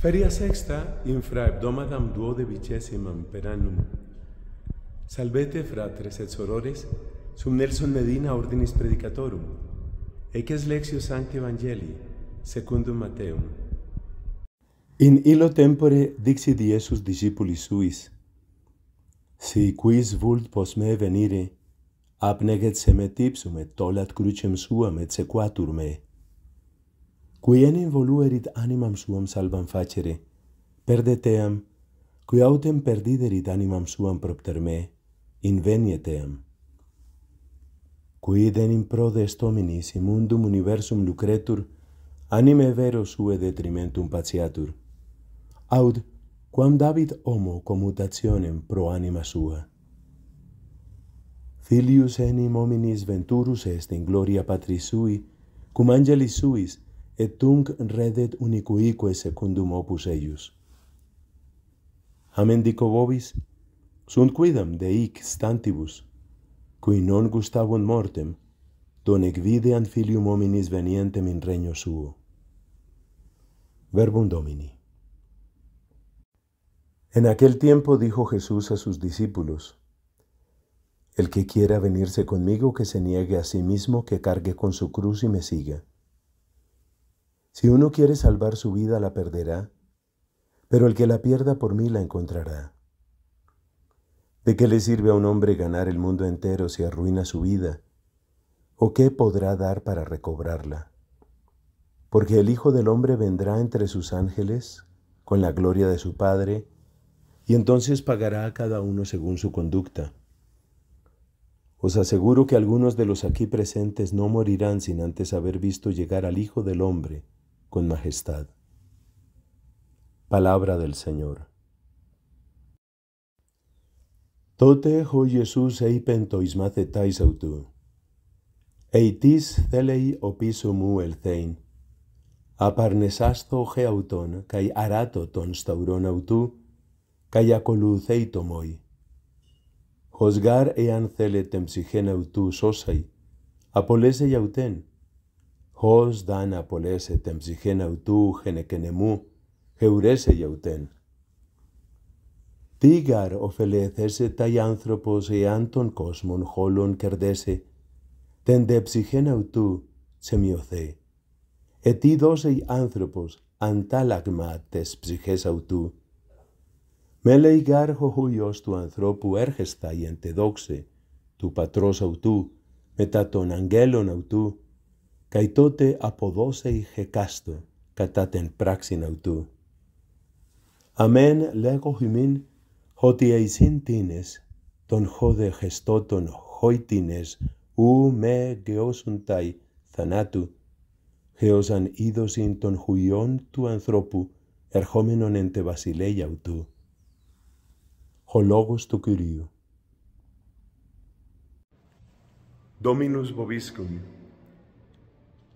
Feria sexta infra hebdomadam duo de vicesimam per annum. Salvete fratres et sorores, sum Nelson Medina ordinis predicatorum. Eces lexio sancti evangelii, secundum Mateum. In illo tempore dixi Iesus discipulis suis, Si quis vult pos me venire, apneget semet tipsum et tolat crucem suam et sequatur me qui enim voluerit animam suam salvam facere, perde team, qui autem perdiderit animam suam propter me, invenie team. Qui denim prodes dominis in mundum universum lucretur, anime vero sue detrimentum patiatur. Aud, quam David homo commutationem pro anima sua. Filius enim hominis venturus est in gloria patris sui, cum angelis suis, et tunc redet unicuique secundum opus eius. Amen dico vobis, sunt quidam de hic stantibus, qui non gustabunt mortem, donec videan filium hominis venientem in regno suo. Verbum Domini. En aquel tiempo dijo Jesús a sus discípulos, El que quiera venirse conmigo, que se niegue a sí mismo, que cargue con su cruz y me siga si uno quiere salvar su vida, la perderá, pero el que la pierda por mí la encontrará. ¿De qué le sirve a un hombre ganar el mundo entero si arruina su vida? ¿O qué podrá dar para recobrarla? Porque el Hijo del Hombre vendrá entre sus ángeles con la gloria de su Padre, y entonces pagará a cada uno según su conducta. Os aseguro que algunos de los aquí presentes no morirán sin antes haber visto llegar al Hijo del Hombre majestad. Palabra del Señor. Tote ho Jesús macetais autu. Eitis celei el zein. Aparnesasto geauton, kai arato tonstauron autu, kai acoluceitomoi. Josgar ean cele tempsigen autu sosai, apolese auten. Hos dana polese temzigen autú genekenemu, geurese Τι Τίγαρ ωφελέθεσε ταί άνθρωπος εάν των κόσμων χόλων κερδέσε, τεν δε ψυχέν αυτού σε μειωθέ. Ετί δώσε άνθρωπος αντάλλαγμα τες ψυχές αυτού. Με λέει γάρχο χουλιος του ανθρώπου έρχεστα η εντεδόξε του πατρός αυτού, μετά των αγγέλων αυτού, Καί τότε η χεκάστο κατά την πράξην αυτού. Αμέν λέγω χυμήν, ότι εισήν τίνες, τον χώδε χεστότων χόιτινες, ου με γεώσουν ταί θανάτου, γεώσαν είδωσιν των χουιών του ανθρώπου, ερχόμενον εν τε βασιλέια αυτού. Ο λόγος του Κυρίου. Dominus vobiscum.